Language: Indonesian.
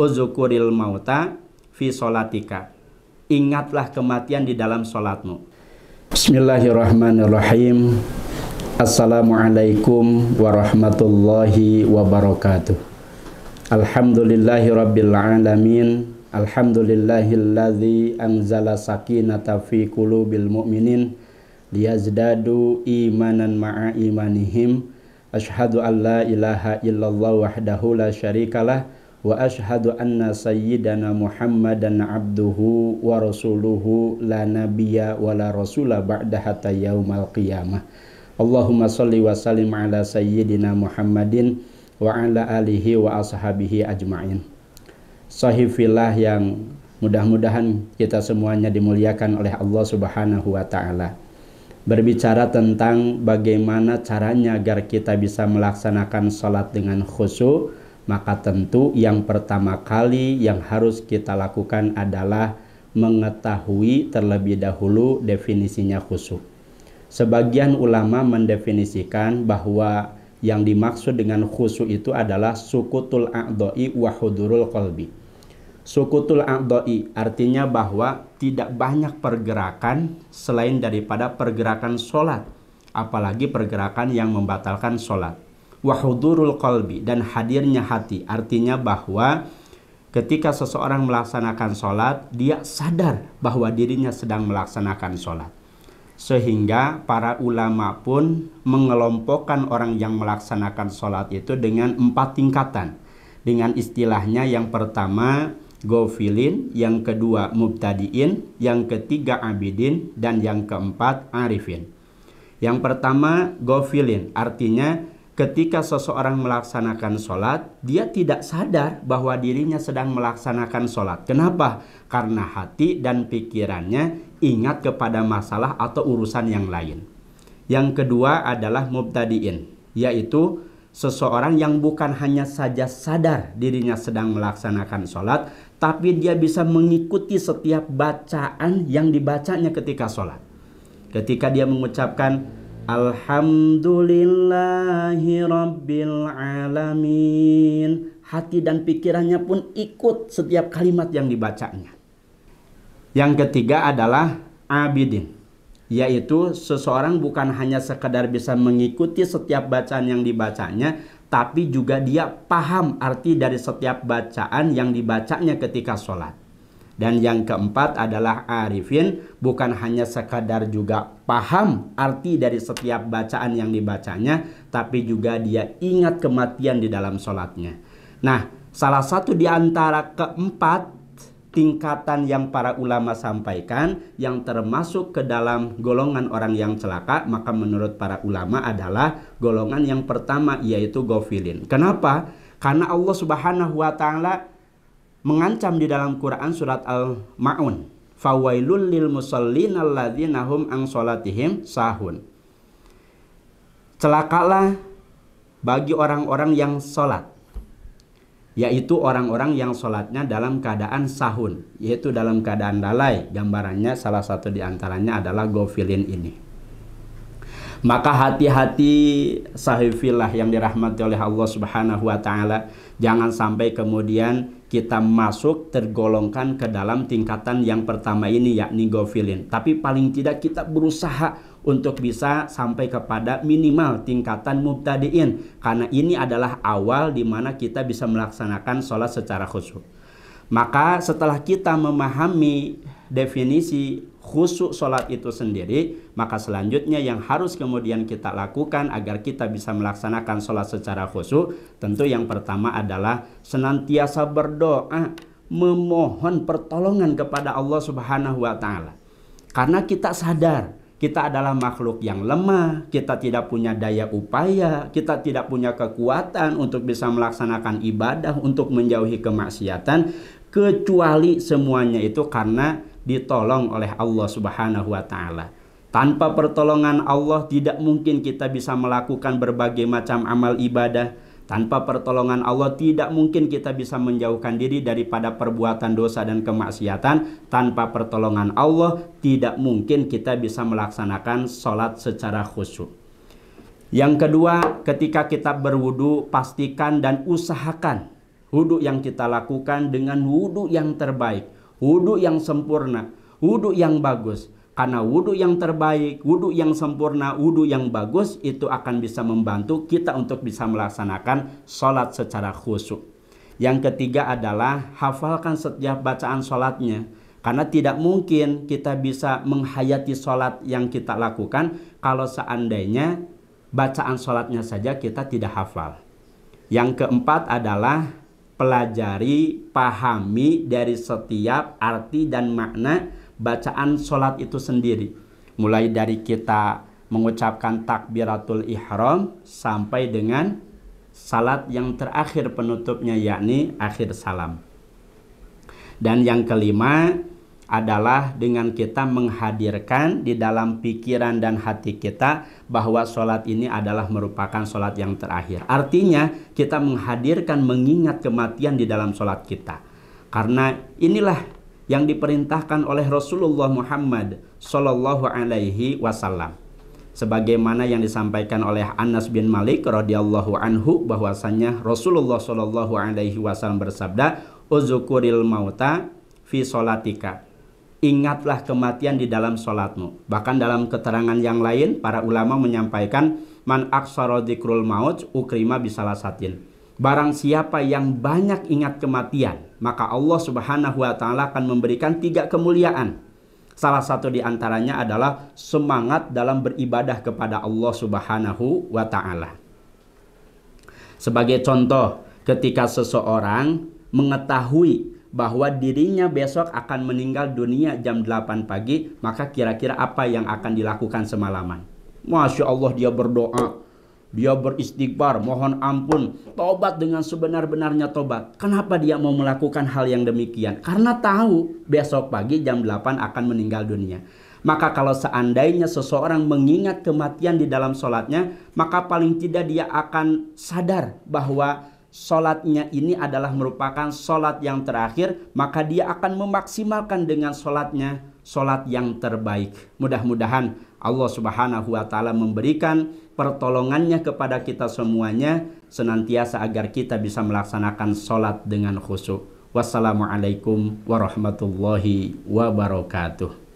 Uzukuril mauta fi solatika. Ingatlah kematian di dalam solatmu. Bismillahirrahmanirrahim. Assalamualaikum warahmatullahi wabarakatuh. Alhamdulillahi rabbil alamin. Alhamdulillahilladzi anzala sakinata fi kulubil mu'minin liyazdadu imanan ma'a imanihim. Ashhadu an la ilaha illallah wahdahu la syarikalah wa ashadu anna sayyidana muhammadan abduhu wa rasuluhu la nabiya wa la rasula ba'da hatta yaumal qiyamah Allahumma salli wa sallim ala sayyidina muhammadin wa ala alihi wa ashabihi ajma'in sahifillah yang mudah-mudahan kita semuanya dimuliakan oleh Allah subhanahu wa ta'ala berbicara tentang bagaimana caranya agar kita bisa melaksanakan salat dengan khusyuk maka tentu yang pertama kali yang harus kita lakukan adalah mengetahui terlebih dahulu definisinya khusyuk. Sebagian ulama mendefinisikan bahwa yang dimaksud dengan khusyuk itu adalah sukutul a'dha'i wa hudurul qalbi. Sukutul a'dha'i artinya bahwa tidak banyak pergerakan selain daripada pergerakan sholat. Apalagi pergerakan yang membatalkan sholat wahudurul qalbi dan hadirnya hati. Artinya bahwa ketika seseorang melaksanakan sholat, dia sadar bahwa dirinya sedang melaksanakan sholat. Sehingga para ulama pun mengelompokkan orang yang melaksanakan sholat itu dengan empat tingkatan. Dengan istilahnya yang pertama gofilin, yang kedua mubtadiin, yang ketiga abidin, dan yang keempat arifin. Yang pertama gofilin artinya ketika seseorang melaksanakan sholat, dia tidak sadar bahwa dirinya sedang melaksanakan sholat. Kenapa? Karena hati dan pikirannya ingat kepada masalah atau urusan yang lain. Yang kedua adalah mubtadiin, yaitu seseorang yang bukan hanya saja sadar dirinya sedang melaksanakan sholat, tapi dia bisa mengikuti setiap bacaan yang dibacanya ketika sholat. Ketika dia mengucapkan Alhamdulillahi Rabbil Alamin Hati dan pikirannya pun ikut setiap kalimat yang dibacanya Yang ketiga adalah abidin Yaitu seseorang bukan hanya sekedar bisa mengikuti setiap bacaan yang dibacanya Tapi juga dia paham arti dari setiap bacaan yang dibacanya ketika sholat dan yang keempat adalah arifin bukan hanya sekadar juga paham arti dari setiap bacaan yang dibacanya, tapi juga dia ingat kematian di dalam sholatnya. Nah, salah satu di antara keempat tingkatan yang para ulama sampaikan yang termasuk ke dalam golongan orang yang celaka maka menurut para ulama adalah golongan yang pertama yaitu gofilin. Kenapa? Karena Allah Subhanahu wa taala mengancam di dalam Quran surat Al-Maun. Fawailul lil musallin alladzina nahum ang solatihim sahun. Celakalah bagi orang-orang yang solat, yaitu orang-orang yang sholatnya dalam keadaan sahun, yaitu dalam keadaan dalai Gambarannya salah satu di antaranya adalah gofilin ini. Maka hati-hati sahifillah yang dirahmati oleh Allah Subhanahu wa taala, jangan sampai kemudian kita masuk tergolongkan ke dalam tingkatan yang pertama ini yakni gofilin. Tapi paling tidak kita berusaha untuk bisa sampai kepada minimal tingkatan mubtadiin karena ini adalah awal di mana kita bisa melaksanakan sholat secara khusyuk. Maka setelah kita memahami definisi khusus sholat itu sendiri, maka selanjutnya yang harus kemudian kita lakukan agar kita bisa melaksanakan sholat secara khusus tentu yang pertama adalah senantiasa berdoa, memohon pertolongan kepada Allah Subhanahu wa Ta'ala. Karena kita sadar kita adalah makhluk yang lemah, kita tidak punya daya upaya, kita tidak punya kekuatan untuk bisa melaksanakan ibadah, untuk menjauhi kemaksiatan, kecuali semuanya itu karena ditolong oleh Allah Subhanahu wa taala. Tanpa pertolongan Allah tidak mungkin kita bisa melakukan berbagai macam amal ibadah. Tanpa pertolongan Allah tidak mungkin kita bisa menjauhkan diri daripada perbuatan dosa dan kemaksiatan. Tanpa pertolongan Allah tidak mungkin kita bisa melaksanakan sholat secara khusyuk. Yang kedua, ketika kita berwudu, pastikan dan usahakan wudu yang kita lakukan dengan wudu yang terbaik wudhu yang sempurna, wudhu yang bagus. Karena wudhu yang terbaik, wudhu yang sempurna, wudhu yang bagus itu akan bisa membantu kita untuk bisa melaksanakan sholat secara khusyuk. Yang ketiga adalah hafalkan setiap bacaan sholatnya. Karena tidak mungkin kita bisa menghayati sholat yang kita lakukan kalau seandainya bacaan sholatnya saja kita tidak hafal. Yang keempat adalah pelajari, pahami dari setiap arti dan makna bacaan sholat itu sendiri. Mulai dari kita mengucapkan takbiratul ihram sampai dengan salat yang terakhir penutupnya yakni akhir salam. Dan yang kelima, adalah dengan kita menghadirkan di dalam pikiran dan hati kita bahwa sholat ini adalah merupakan sholat yang terakhir. Artinya kita menghadirkan mengingat kematian di dalam sholat kita. Karena inilah yang diperintahkan oleh Rasulullah Muhammad Sallallahu Alaihi Wasallam. Sebagaimana yang disampaikan oleh Anas bin Malik radhiyallahu anhu bahwasanya Rasulullah Shallallahu Alaihi Wasallam bersabda, "Uzukuril mauta fi solatika." ingatlah kematian di dalam sholatmu. Bahkan dalam keterangan yang lain, para ulama menyampaikan, Man aksaro dikrul maut ukrima bisalasatin. Barang siapa yang banyak ingat kematian, maka Allah subhanahu wa ta'ala akan memberikan tiga kemuliaan. Salah satu di antaranya adalah semangat dalam beribadah kepada Allah subhanahu wa ta'ala. Sebagai contoh, ketika seseorang mengetahui bahwa dirinya besok akan meninggal dunia jam 8 pagi, maka kira-kira apa yang akan dilakukan semalaman? Masya Allah dia berdoa, dia beristighfar, mohon ampun, tobat dengan sebenar-benarnya tobat. Kenapa dia mau melakukan hal yang demikian? Karena tahu besok pagi jam 8 akan meninggal dunia. Maka kalau seandainya seseorang mengingat kematian di dalam sholatnya, maka paling tidak dia akan sadar bahwa sholatnya ini adalah merupakan sholat yang terakhir, maka dia akan memaksimalkan dengan sholatnya sholat yang terbaik. Mudah-mudahan Allah Subhanahu wa Ta'ala memberikan pertolongannya kepada kita semuanya, senantiasa agar kita bisa melaksanakan sholat dengan khusyuk. Wassalamualaikum warahmatullahi wabarakatuh.